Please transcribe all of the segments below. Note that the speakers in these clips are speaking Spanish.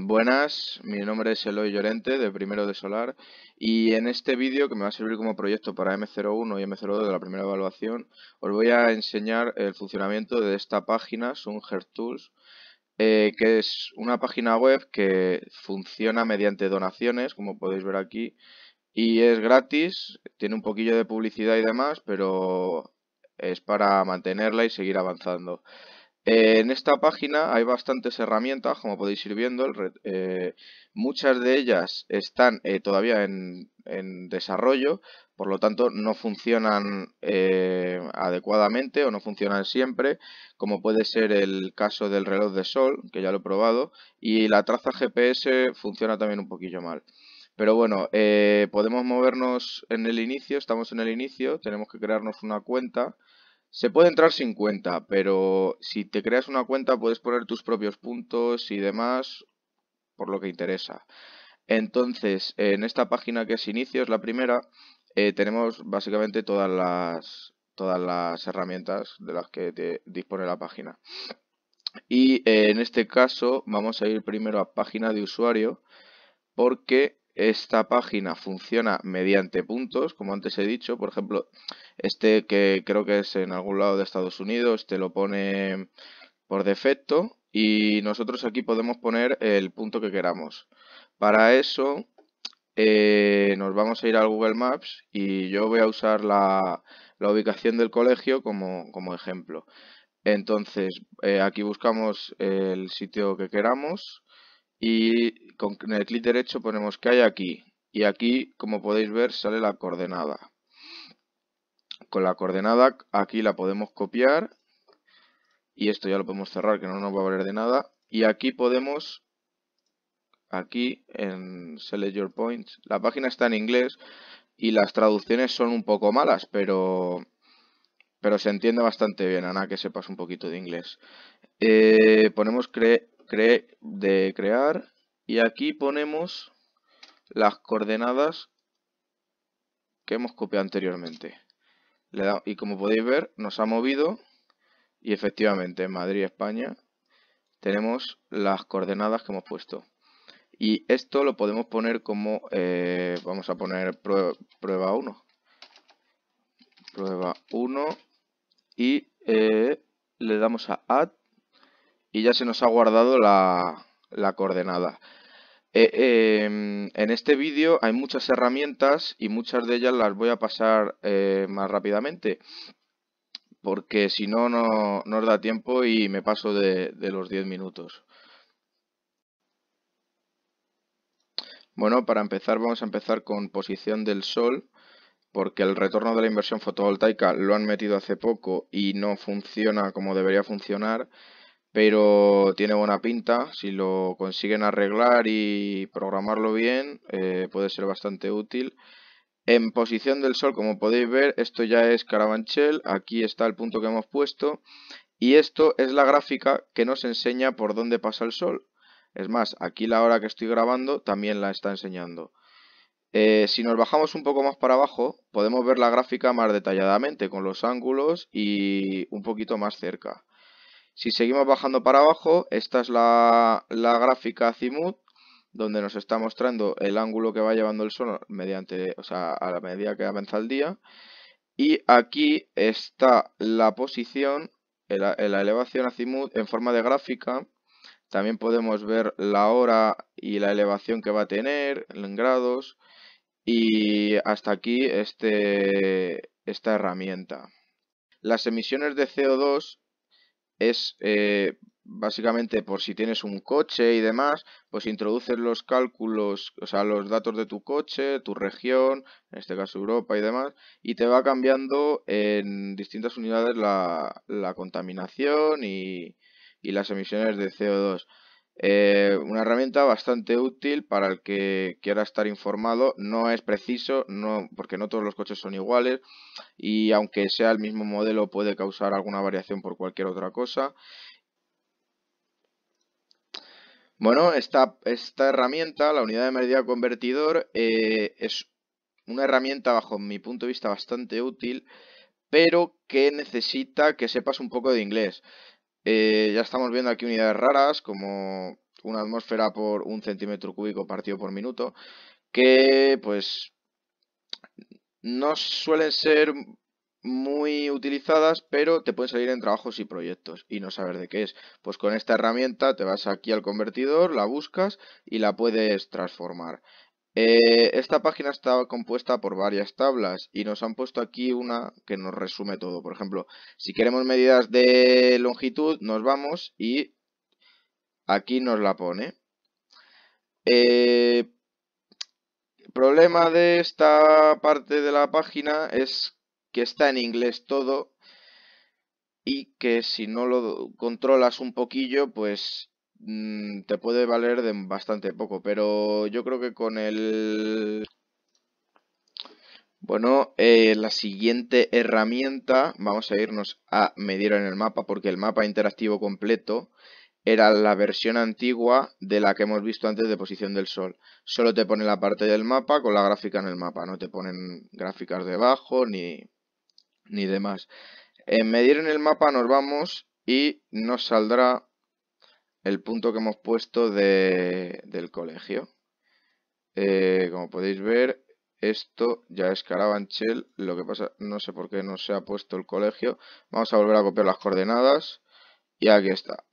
Buenas, mi nombre es Eloy Llorente de Primero de Solar y en este vídeo que me va a servir como proyecto para M01 y M02 de la primera evaluación os voy a enseñar el funcionamiento de esta página Sunher Tools eh, que es una página web que funciona mediante donaciones como podéis ver aquí y es gratis, tiene un poquillo de publicidad y demás pero es para mantenerla y seguir avanzando. Eh, en esta página hay bastantes herramientas, como podéis ir viendo. Eh, muchas de ellas están eh, todavía en, en, desarrollo, por lo tanto no funcionan adecuadamente o no funcionan siempre, como puede ser el caso del reloj de sol, que ya lo he probado, y la traza GPS funciona también un poquillo mal. Pero bueno, podemos movernos en el inicio, estamos en el inicio, tenemos que crearnos una cuenta se puede entrar sin cuenta, pero si te creas una cuenta puedes poner tus propios puntos y demás por lo que interesa. Entonces, en esta página que es inicio, es la primera, eh, tenemos básicamente todas las, todas las herramientas de las que te dispone la página. Y eh, en este caso vamos a ir primero a página de usuario porque esta página funciona mediante puntos, como antes he dicho. Por ejemplo, este que creo que es en algún lado de Estados Unidos, te lo pone por defecto. Y nosotros aquí podemos poner el punto que queramos. Para eso eh, nos vamos a ir al Google Maps y yo voy a usar la, ubicación del colegio como, ejemplo. Entonces, eh, aquí buscamos el sitio que queramos y con el clic derecho ponemos que hay aquí y aquí como podéis ver sale la coordenada con la coordenada aquí la podemos copiar y esto ya lo podemos cerrar que no nos va a valer de nada y aquí podemos aquí en select your points la página está en inglés y las traducciones son un poco malas pero pero se entiende bastante bien, Ana, que sepas un poquito de inglés. Eh, ponemos cre de crear y aquí ponemos las coordenadas que hemos copiado anteriormente. y como podéis ver, nos ha movido y efectivamente en Madrid, España, tenemos las coordenadas que hemos puesto. Y esto lo podemos poner como, eh, vamos a poner prueba 1. Prueba 1 y eh, le damos a Add y ya se nos ha guardado la, coordenada. Eh, em, en este vídeo hay muchas herramientas y muchas de ellas las voy a pasar eh, más rápidamente porque si no, no nos da tiempo y me paso de, de los 10 minutos. Bueno, para empezar vamos a empezar con posición del sol porque el retorno de la inversión fotovoltaica lo han metido hace poco y no funciona como debería funcionar pero tiene buena pinta. Si lo consiguen arreglar y programarlo bien, eh, puede ser bastante útil. En posición del sol, como podéis ver, esto ya es Carabanchel, aquí está el punto que hemos puesto, y esto es la gráfica que nos enseña por dónde pasa el sol. Es más, aquí la hora que estoy grabando también la está enseñando. Eh, si nos bajamos un poco más para abajo, podemos ver la gráfica más detalladamente, con los ángulos y un poquito más cerca. Si seguimos bajando para abajo, esta es la, gráfica azimut, donde nos está mostrando el ángulo que va llevando el sol mediante, a la medida que avanza el día. Y aquí está la posición, la, elevación azimut en forma de gráfica. También podemos ver la hora y la elevación que va a tener en grados. Y hasta aquí este, esta herramienta. Las emisiones de CO2 es eh, básicamente por si tienes un coche y demás, pues introduces los cálculos, o sea, los datos de tu coche, tu región, en este caso Europa y demás, y te va cambiando en distintas unidades la, la contaminación y, y las emisiones de CO2. Eh, una herramienta bastante útil para el que quiera estar informado. No es preciso, porque no todos los coches son iguales y aunque sea el mismo modelo puede causar alguna variación por cualquier otra cosa. Bueno, esta, herramienta, la unidad de medida convertidor, eh, es una herramienta bajo mi punto de vista bastante útil, pero que necesita que sepas un poco de inglés. Eh, ya estamos viendo aquí unidades raras, como una atmósfera por un centímetro cúbico partido por minuto, que pues no suelen ser muy utilizadas, pero te pueden salir en trabajos y proyectos y no saber de qué es. Pues con esta herramienta te vas aquí al convertidor, la buscas y la puedes transformar. Eh, esta página está compuesta por varias tablas y nos han puesto aquí una que nos resume todo. Por ejemplo, si queremos medidas de longitud, nos vamos y aquí nos la pone. El eh, problema de esta parte de la página es que está en inglés todo y que si no lo controlas un poquillo, pues Mm, te puede valer de bastante poco, pero yo creo que con el... Bueno, eh, la siguiente herramienta, vamos a irnos a medir en el mapa, porque el mapa interactivo completo era la versión antigua de la que hemos visto antes de posición del sol. Solo te pone la parte del mapa con la gráfica en el mapa, no te ponen gráficas debajo ni, ni demás. En medir en el mapa nos vamos y nos saldrá el punto que hemos puesto del colegio. Eh, como podéis ver, esto ya es Carabanchel, lo que pasa, no sé por qué no se ha puesto el colegio. Vamos a volver a copiar las coordenadas y aquí está.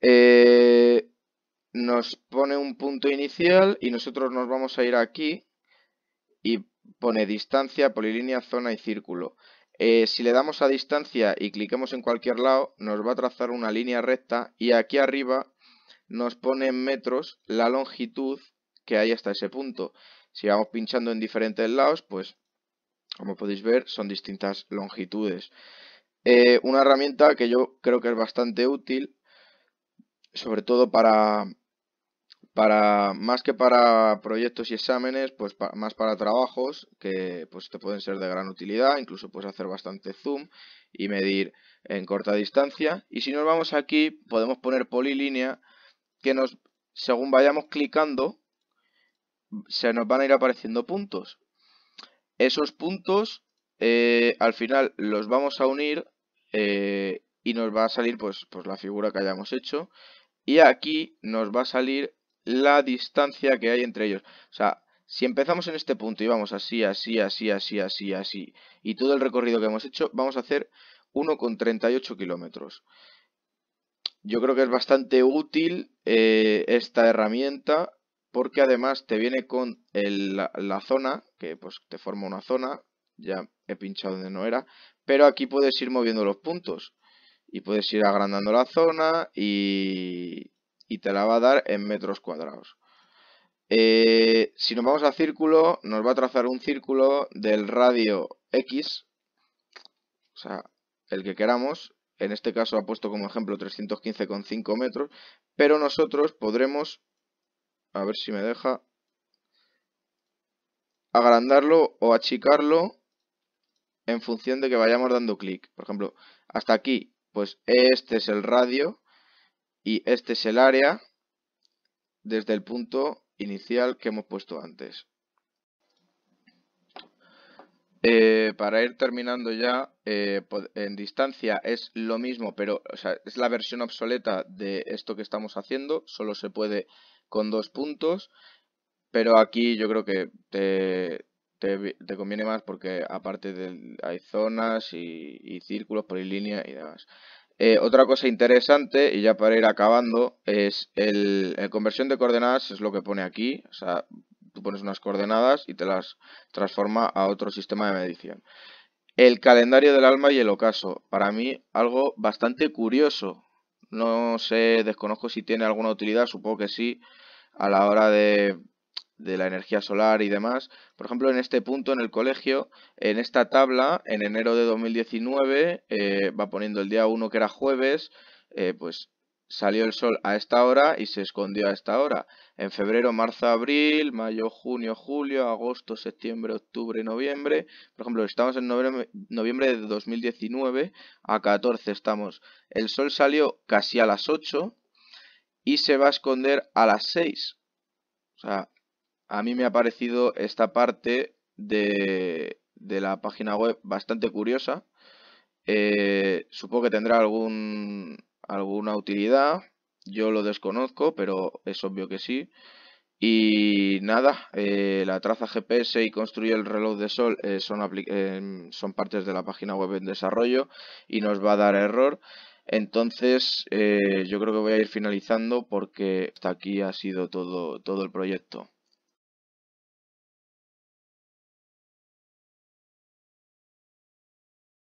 Eh, nos pone un punto inicial y nosotros nos vamos a ir aquí y pone distancia, polilínea, zona y círculo. Eh, si le damos a distancia y cliquemos en cualquier lado, nos va a trazar una línea recta y aquí arriba nos pone en metros la longitud que hay hasta ese punto. Si vamos pinchando en diferentes lados, pues como podéis ver son distintas longitudes. Eh, una herramienta que yo creo que es bastante útil, sobre todo para para más que para proyectos y exámenes, pues más para trabajos que pues te pueden ser de gran utilidad, incluso puedes hacer bastante zoom y medir en corta distancia. Y si nos vamos aquí, podemos poner polilínea que nos según vayamos clicando se nos van a ir apareciendo puntos. Esos puntos eh, al final los vamos a unir eh, y nos va a salir pues, pues la figura que hayamos hecho. Y aquí nos va a salir la distancia que hay entre ellos. O sea, si empezamos en este punto y vamos así, así, así, así, así, así, y todo el recorrido que hemos hecho, vamos a hacer 1,38 kilómetros. Yo creo que es bastante útil eh, esta herramienta porque además te viene con la, la, zona, que pues te forma una zona, ya he pinchado donde no era, pero aquí puedes ir moviendo los puntos y puedes ir agrandando la zona y, y te la va a dar en metros cuadrados. Eh, si nos vamos a círculo, nos va a trazar un círculo del radio X, o sea, el que queramos. En este caso ha puesto como ejemplo 315,5 metros, pero nosotros podremos, a ver si me deja, agrandarlo o achicarlo en función de que vayamos dando clic. Por ejemplo, hasta aquí, pues este es el radio y este es el área desde el punto inicial que hemos puesto antes. Eh, para ir terminando ya, eh, en distancia es lo mismo, pero es la versión obsoleta de esto que estamos haciendo, solo se puede con dos puntos, pero aquí yo creo que te, conviene más porque aparte hay zonas y, y círculos, línea y demás. Eh, otra cosa interesante, y ya para ir acabando, es el, conversión de coordenadas, es lo que pone aquí. O sea, tú pones unas coordenadas y te las transforma a otro sistema de medición. El calendario del alma y el ocaso. Para mí, algo bastante curioso. No sé, desconozco si tiene alguna utilidad, supongo que sí, a la hora de de la energía solar y demás. Por ejemplo, en este punto, en el colegio, en esta tabla, en enero de 2019, eh, va poniendo el día 1 que era jueves, eh, pues salió el sol a esta hora y se escondió a esta hora. En febrero, marzo, abril, mayo, junio, julio, agosto, septiembre, octubre, noviembre. Por ejemplo, estamos en noviembre, de 2019, a 14 estamos. El sol salió casi a las 8 y se va a esconder a las 6. O sea, a mí me ha parecido esta parte de, la página web bastante curiosa. Eh, supongo que tendrá alguna utilidad. Yo lo desconozco, pero es obvio que sí. Y nada, eh, la traza GPS y construir el reloj de sol eh, son, partes de la página web en desarrollo y nos va a dar error. Entonces yo creo que voy a ir finalizando porque hasta aquí ha sido todo el proyecto.